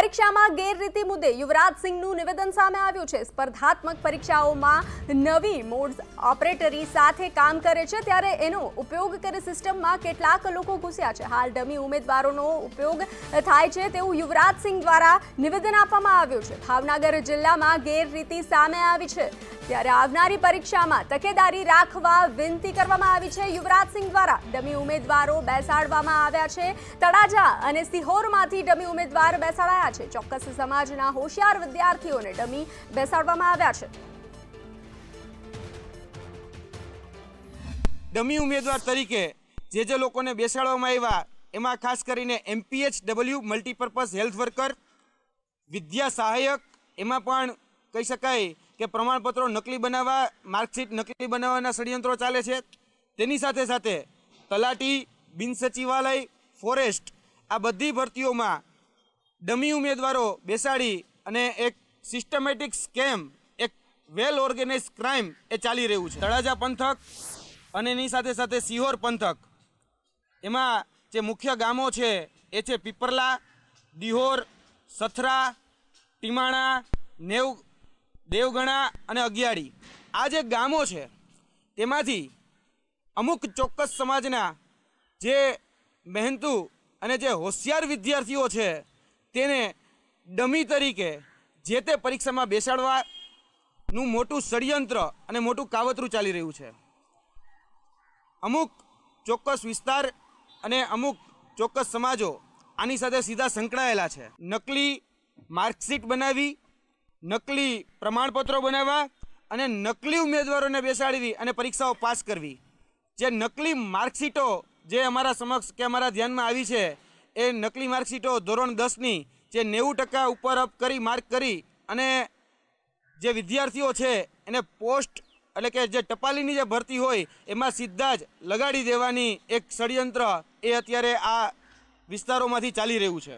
પરીક્ષામાં ગેરરીતિ મુદ્દે યુવરાજસિંહનું નિવેદન સામે આવ્યું છે સ્પર્ધાત્મક પરીક્ષાઓમાં નવી મોડ્સ ઓપરેટરી સાથે કામ કરે છે ત્યારે એનો ઉપયોગ કરી સિસ્ટમમાં કેટલાક લોકો ઘૂસ્યા છે હાલ ડમી ઉમેદવારોનો ઉપયોગ થાય છે તેવું યુવરાજસિંહ દ્વારા નિવેદન આપવામાં આવ્યું છે ભાવનગર જિલ્લામાં ગેરરીતિ સામે આવી છે ત્યારે આવનારી પરીક્ષામાં તકેદારી રાખવા વિનંતી કરવામાં આવી છે યુવરાજસિંહ દ્વારા ડમી ઉમેદવારો બેસાડવામાં આવ્યા છે તળાજા અને સિહોરમાંથી ડમી ઉમેદવાર બેસાડાયા છે ચોક્કસ સમાજના હોશિયાર વિદ્યાર્થીઓને ડમી બેસાડવામાં આવ્યા છે ડમી ઉમેદવાર તરીકે જે જે લોકોને બેસાડવામાં આવ્યા એમાં ખાસ કરીને MPH W multipurpose health worker વિદ્યા સહાયક એમાં પણ કહી શકાય કે પ્રમાણપત્રો નકલી બનાવવા માર્કશીટ નકલી બનાવવાના ષડયંત્રો ચાલે છે તેની સાથે સાથે તલાટી બિનસચિવાલય ફોરેસ્ટ આ બધી ભરતીઓમાં ડમી ઉમેદવારો બેસાડી અને એક સિસ્ટમેટિક સ્કેમ એક વેલ ઓર્ગેનાઇઝ ક્રાઇમ એ ચાલી રહ્યું છે તળાજા પંથક અને એની સાથે સાથે સિહોર પંથક એમાં જે મુખ્ય ગામો છે એ છે પીપરલા દિહોર સથરા ટીમાણા નેવ દેવગણા અને અગિયારી આ જે ગામો છે તેમાંથી અમુક ચોક્કસ સમાજના જે મહેનતુ અને જે હોશિયાર વિદ્યાર્થીઓ છે તેને ડમી તરીકે જે તે પરીક્ષામાં બેસાડવાનું મોટું ષડયંત્ર અને મોટું કાવતરું ચાલી રહ્યું છે અમુક ચોક્કસ વિસ્તાર અને અમુક ચોક્કસ સમાજો આની સાથે સીધા સંકળાયેલા છે નકલી માર્કશીટ બનાવી નકલી પ્રમાણપત્રો બનાવવા અને નકલી ઉમેદવારોને બેસાડવી અને પરીક્ષાઓ પાસ કરવી જે નકલી માર્કશીટો જે અમારા સમક્ષ કે અમારા ધ્યાનમાં આવી છે એ નકલી માર્કશીટો ધોરણ દસની જે નેવું ટકા ઉપર અપ કરી માર્ક કરી અને જે વિદ્યાર્થીઓ છે એને પોસ્ટ એટલે કે જે ટપાલીની જે ભરતી હોય એમાં સીધા જ લગાડી દેવાની એક ષડયંત્ર એ અત્યારે આ વિસ્તારોમાંથી ચાલી રહ્યું છે